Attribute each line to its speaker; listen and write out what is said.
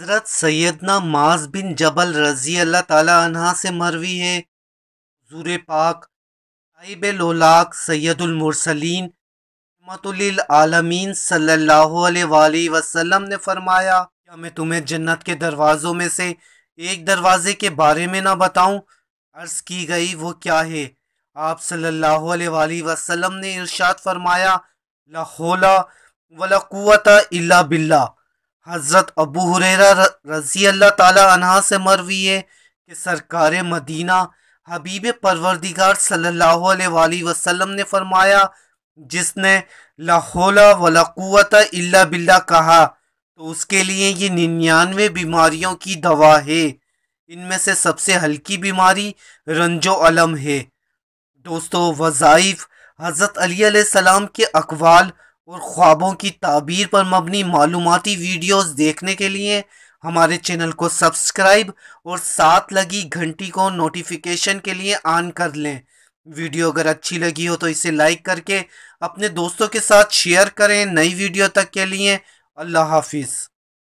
Speaker 1: हज़रत सैदना माज बिन जबल रज़ी अल्लाह तहा से मरवी है हजूर पाक साइब लोलाक सैदुलमरसलिन आलमीन सल्ला वसलम ने फरमाया क्या मैं तुम्हें जन्नत के दरवाज़ों में से एक दरवाज़े के बारे में ना बताऊं अर्ज़ की गई वो क्या है आप सल्ला वसलम ने इर्शाद फरमाया ला होला वला कुवता इल्ला बिल्ला हज़रत अबू हुरेरा रज़ी अल्लाह तला से मरवी है कि सरकार मदीना हबीब परवरदिगार सल्लल्लाहु अलैहि वसल्लम ने फरमाया जिसने लाहौला वलाकुत इल्ला बिल्ला कहा तो उसके लिए ये निन्यानवे बीमारियों की दवा है इनमें से सबसे हल्की बीमारी रंजो अलम है दोस्तों वज़ाइफ हज़रत अली सलाम के अकवाल और ख्वाबों की ताबीर पर मबनी मालूमती वीडियोस देखने के लिए हमारे चैनल को सब्सक्राइब और साथ लगी घंटी को नोटिफिकेशन के लिए ऑन कर लें वीडियो अगर अच्छी लगी हो तो इसे लाइक करके अपने दोस्तों के साथ शेयर करें नई वीडियो तक के लिए अल्लाह हाफिज़